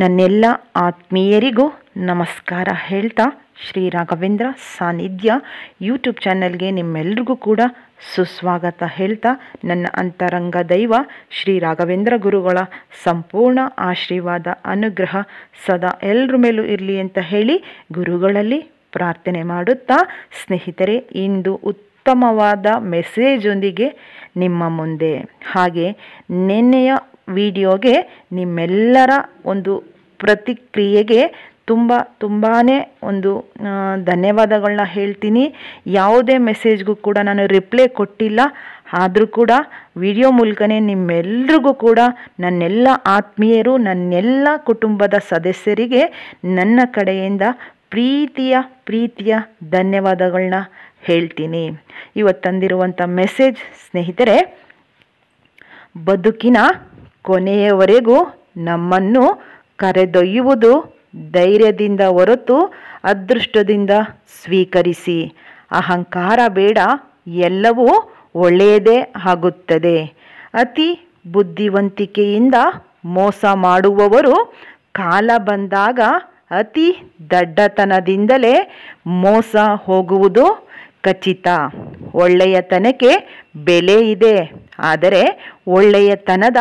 ನನ್ನೆಲ್ಲ ಆತ್ಮೀಯರಿಗೂ ನಮಸ್ಕಾರ ಹೇಳ್ತಾ ಶ್ರೀ ರಾಘವೇಂದ್ರ ಸಾನ್ನಿಧ್ಯ ಯೂಟ್ಯೂಬ್ ಚಾನೆಲ್ಗೆ ನಿಮ್ಮೆಲ್ರಿಗೂ ಕೂಡ ಸುಸ್ವಾಗತ ಹೇಳ್ತಾ ನನ್ನ ಅಂತರಂಗ ದೈವ ಶ್ರೀ ರಾಘವೇಂದ್ರ ಗುರುಗಳ ಸಂಪೂರ್ಣ ಆಶೀರ್ವಾದ ಅನುಗ್ರಹ ಸದಾ ಎಲ್ಲರ ಮೇಲೂ ಇರಲಿ ಅಂತ ಹೇಳಿ ಗುರುಗಳಲ್ಲಿ ಪ್ರಾರ್ಥನೆ ಮಾಡುತ್ತಾ ಸ್ನೇಹಿತರೆ ಇಂದು ಉತ್ತಮವಾದ ಮೆಸೇಜೊಂದಿಗೆ ನಿಮ್ಮ ಮುಂದೆ ಹಾಗೆ ನಿನ್ನೆಯ ವಿಡಿಯೋಗೆ ನಿಮ್ಮೆಲ್ಲರ ಒಂದು ಪ್ರತಿಕ್ರಿಯೆಗೆ ತುಂಬ ತುಂಬಾ ಒಂದು ಧನ್ಯವಾದಗಳನ್ನ ಹೇಳ್ತೀನಿ ಯಾವುದೇ ಮೆಸೇಜ್ಗೂ ಕೂಡ ನಾನು ರಿಪ್ಲೈ ಕೊಟ್ಟಿಲ್ಲ ಆದರೂ ಕೂಡ ವಿಡಿಯೋ ಮೂಲಕನೇ ನಿಮ್ಮೆಲ್ರಿಗೂ ಕೂಡ ನನ್ನೆಲ್ಲ ಆತ್ಮೀಯರು ನನ್ನೆಲ್ಲ ಕುಟುಂಬದ ಸದಸ್ಯರಿಗೆ ನನ್ನ ಕಡೆಯಿಂದ ಪ್ರೀತಿಯ ಪ್ರೀತಿಯ ಧನ್ಯವಾದಗಳನ್ನ ಹೇಳ್ತೀನಿ ಇವತ್ತು ತಂದಿರುವಂಥ ಮೆಸೇಜ್ ಸ್ನೇಹಿತರೆ ಬದುಕಿನ ಕೊನೆಯವರೆಗೂ ನಮ್ಮನ್ನು ಕರೆದೊಯ್ಯುವುದು ಧೈರ್ಯದಿಂದ ಹೊರತು ಅದೃಷ್ಟದಿಂದ ಸ್ವೀಕರಿಸಿ ಅಹಂಕಾರ ಬೇಡ ಎಲ್ಲವೂ ಒಳ್ಳೆಯದೇ ಆಗುತ್ತದೆ ಅತಿ ಬುದ್ಧಿವಂತಿಕೆಯಿಂದ ಮೋಸ ಮಾಡುವವರು ಕಾಲ ಬಂದಾಗ ಅತಿ ದಡ್ಡತನದಿಂದಲೇ ಮೋಸ ಹೋಗುವುದು ಖಚಿತ ಒಳ್ಳೆಯತನಕ್ಕೆ ಬೆಲೆ ಇದೆ ಆದರೆ ಒಳ್ಳೆಯತನದ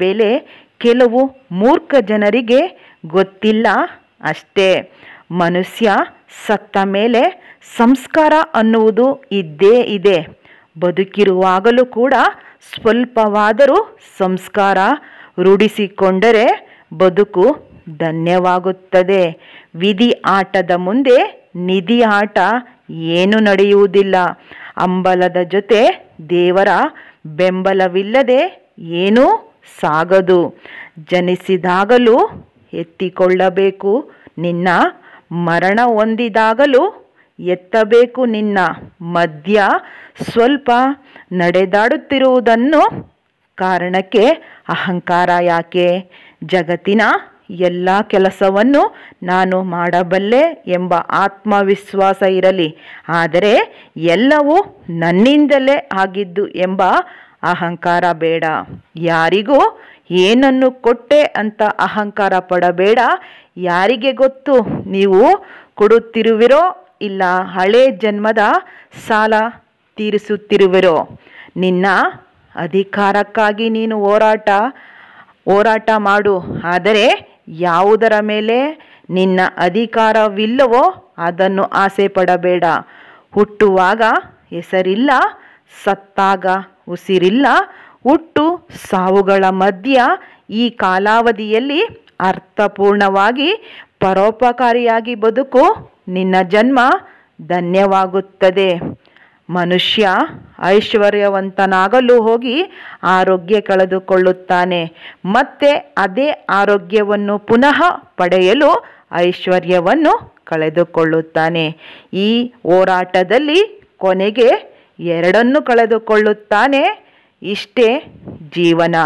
ಬೆಲೆ ಕೆಲವು ಮೂರ್ಖ ಜನರಿಗೆ ಗೊತ್ತಿಲ್ಲ ಅಷ್ಟೇ ಮನುಷ್ಯ ಸತ್ತ ಮೇಲೆ ಸಂಸ್ಕಾರ ಅನ್ನುವುದು ಇದ್ದೇ ಇದೆ ಬದುಕಿರುವಾಗಲೂ ಕೂಡ ಸ್ವಲ್ಪವಾದರೂ ಸಂಸ್ಕಾರ ರೂಢಿಸಿಕೊಂಡರೆ ಬದುಕು ಧನ್ಯವಾಗುತ್ತದೆ ವಿಧಿ ಆಟದ ಮುಂದೆ ನಿಧಿ ಆಟ ಏನು ನಡೆಯುವುದಿಲ್ಲ ಅಂಬಲದ ಜೊತೆ ದೇವರ ಬೆಂಬಲವಿಲ್ಲದೆ ಏನೂ ಸಾಗದು ಜನಿಸಿದಾಗಲೂ ಎತ್ತಿಕೊಳ್ಳಬೇಕು ನಿನ್ನ ಮರಣ ಹೊಂದಿದಾಗಲೂ ಎತ್ತಬೇಕು ನಿನ್ನ ಮಧ್ಯ ಸ್ವಲ್ಪ ನಡೆದಾಡುತ್ತಿರುವುದನ್ನು ಕಾರಣಕ್ಕೆ ಅಹಂಕಾರ ಯಾಕೆ ಜಗತ್ತಿನ ಎಲ್ಲ ಕೆಲಸವನ್ನು ನಾನು ಮಾಡಬಲ್ಲೆ ಎಂಬ ಆತ್ಮವಿಶ್ವಾಸ ಇರಲಿ ಆದರೆ ಎಲ್ಲವೂ ನನ್ನಿಂದಲೇ ಆಗಿದ್ದು ಎಂಬ ಅಹಂಕಾರ ಬೇಡ ಯಾರಿಗೂ ಏನನ್ನು ಕೊಟ್ಟೆ ಅಂತ ಅಹಂಕಾರ ಪಡಬೇಡ ಯಾರಿಗೆ ಗೊತ್ತು ನೀವು ಕೊಡುತ್ತಿರುವಿರೋ ಇಲ್ಲ ಹಳೆ ಜನ್ಮದ ಸಾಲ ತೀರಿಸುತ್ತಿರುವಿರೋ ನಿನ್ನ ಅಧಿಕಾರಕ್ಕಾಗಿ ನೀನು ಹೋರಾಟ ಹೋರಾಟ ಮಾಡು ಆದರೆ ಯಾವುದರ ಮೇಲೆ ನಿನ್ನ ಅಧಿಕಾರವಿಲ್ಲವೋ ಅದನ್ನು ಆಸೆ ಪಡಬೇಡ ಹುಟ್ಟುವಾಗ ಹೆಸರಿಲ್ಲ ಸತ್ತಾಗ ಉಸಿರಿಲ್ಲ ಹುಟ್ಟು ಸಾವುಗಳ ಮಧ್ಯ ಈ ಕಾಲಾವಧಿಯಲ್ಲಿ ಅರ್ಥಪೂರ್ಣವಾಗಿ ಪರೋಪಕಾರಿಯಾಗಿ ಬದುಕು ನಿನ್ನ ಜನ್ಮ ಧನ್ಯವಾಗುತ್ತದೆ ಮನುಷ್ಯ ಐಶ್ವರ್ಯವಂತನಾಗಲು ಹೋಗಿ ಆರೋಗ್ಯ ಕಳೆದುಕೊಳ್ಳುತ್ತಾನೆ ಮತ್ತೆ ಅದೇ ಆರೋಗ್ಯವನ್ನು ಪುನಃ ಪಡೆಯಲು ಐಶ್ವರ್ಯವನ್ನು ಕಳೆದುಕೊಳ್ಳುತ್ತಾನೆ ಈ ಹೋರಾಟದಲ್ಲಿ ಕೊನೆಗೆ ಎರಡನ್ನು ಕಳೆದುಕೊಳ್ಳುತ್ತಾನೆ ಇಷ್ಟೇ ಜೀವನ